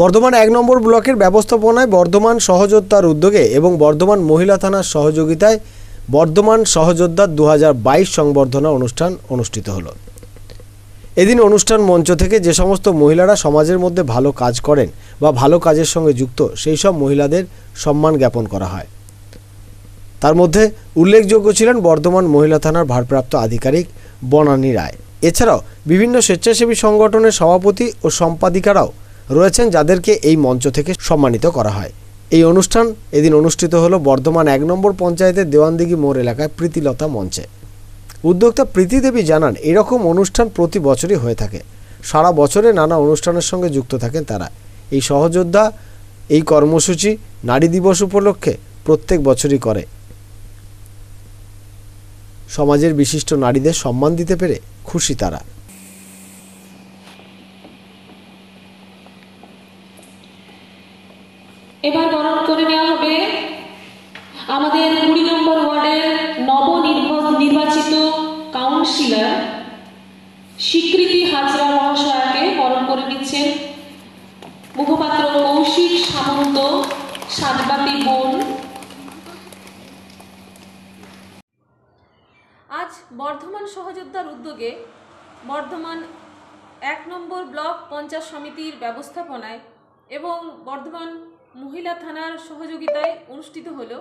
বর্ধমান এক নম্বর ব্লকের ব্যবস্থাপনায় বর্ধমান সহযোদ্ধার উদ্যোগে এবং বর্ধমান মহিলা থানার সহযোগিতায় বর্ধমান সহযোদ্ধার দু সংবর্ধনা অনুষ্ঠান অনুষ্ঠিত হলো এদিন অনুষ্ঠান মঞ্চ থেকে যে সমস্ত মহিলারা সমাজের মধ্যে ভালো কাজ করেন বা ভালো কাজের সঙ্গে যুক্ত সেই সব মহিলাদের সম্মান জ্ঞাপন করা হয় তার মধ্যে উল্লেখযোগ্য ছিলেন বর্ধমান মহিলা থানার ভারপ্রাপ্ত আধিকারিক বনানী রায় এছাড়াও বিভিন্ন স্বেচ্ছাসেবী সংগঠনের সভাপতি ও সম্পাদিকারাও রয়েছেন যাদেরকে এই মঞ্চ থেকে সম্মানিত করা হয় এই অনুষ্ঠান এদিন অনুষ্ঠিত হলো বর্ধমান এক নম্বর পঞ্চায়েতের দেওয়ানদিঘি মোড় এলাকায় প্রীতিলতা মঞ্চে উদ্যোক্তা প্রীতি দেবী জানান এরকম অনুষ্ঠান প্রতি বছরই হয়ে থাকে সারা বছরে নানা অনুষ্ঠানের সঙ্গে যুক্ত থাকেন তারা এই সহযোদ্ধা এই কর্মসূচি নারী দিবস উপলক্ষে প্রত্যেক বছরই করে সমাজের বিশিষ্ট নারীদের সম্মান দিতে পেরে খুশি তারা এবার বরণ করে নেওয়া হবে আমাদের কুড়ি নম্বর ওয়ার্ডের নির্বাচিত কাউন্সিলর স্বীকৃতি হাজরা মহাশয়াকে বরণ করে নিচ্ছেন মুখপাত্র কৌশিক সামন্ত সাতবাতি বোন আজ বর্ধমান সহযোদ্ধার উদ্যোগে বর্ধমান এক নম্বর ব্লক পঞ্চায়েত সমিতির ব্যবস্থাপনায় এবং বর্ধমান মহিলা থানার সহযোগিতায় অনুষ্ঠিত হল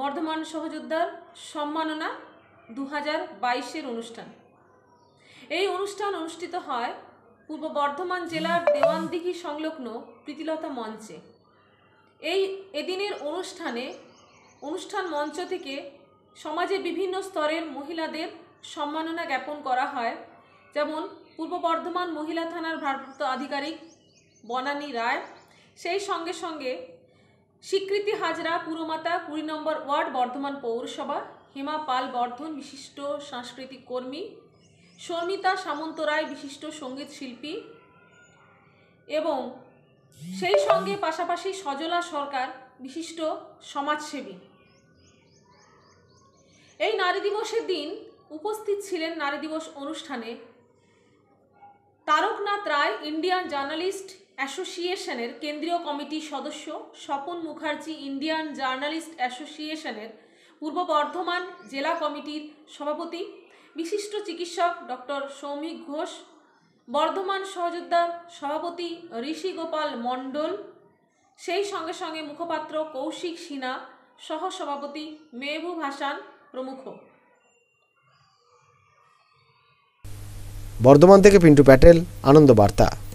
বর্ধমান সহযোদ্ধার সম্মাননা দু হাজার বাইশের অনুষ্ঠান এই অনুষ্ঠান অনুষ্ঠিত হয় পূর্ব বর্ধমান জেলার দেওয়ানদিঘি সংলগ্ন প্রীতিলতা মঞ্চে এই এদিনের অনুষ্ঠানে অনুষ্ঠান মঞ্চ থেকে সমাজের বিভিন্ন স্তরের মহিলাদের সম্মাননা জ্ঞাপন করা হয় যেমন পূর্ব বর্ধমান মহিলা থানার ভারপ্রাপ্ত আধিকারিক বনানী রায় সেই সঙ্গে সঙ্গে স্বীকৃতি হাজরা পুরমাতা কুড়ি নম্বর ওয়ার্ড বর্ধমান পৌরসভা হেমা পাল বর্ধন বিশিষ্ট সাংস্কৃতিক কর্মী শর্মিতা সামন্ত রায় বিশিষ্ট সঙ্গীত শিল্পী এবং সেই সঙ্গে পাশাপাশি সজলা সরকার বিশিষ্ট সমাজসেবী এই নারী দিবসের দিন উপস্থিত ছিলেন নারী দিবস অনুষ্ঠানে তারকনাথ রায় ইন্ডিয়ান জার্নালিস্ট অ্যাসোসিয়েশনের কেন্দ্রীয় কমিটির সদস্য স্বপন মুখার্জি ইন্ডিয়ান জার্নালিস্ট অ্যাসোসিয়েশনের পূর্ব বর্ধমান জেলা কমিটির সভাপতি বিশিষ্ট চিকিৎসক ডক্টর সৌমিক ঘোষ বর্ধমান সহযোদ্ধা সভাপতি ঋষি গোপাল মণ্ডল সেই সঙ্গে সঙ্গে মুখপাত্র কৌশিক সিনহা সহসভাপতি মেহবু হাসান প্রমুখ বর্ধমান থেকে পিন্টু প্যাটেল আনন্দ বার্তা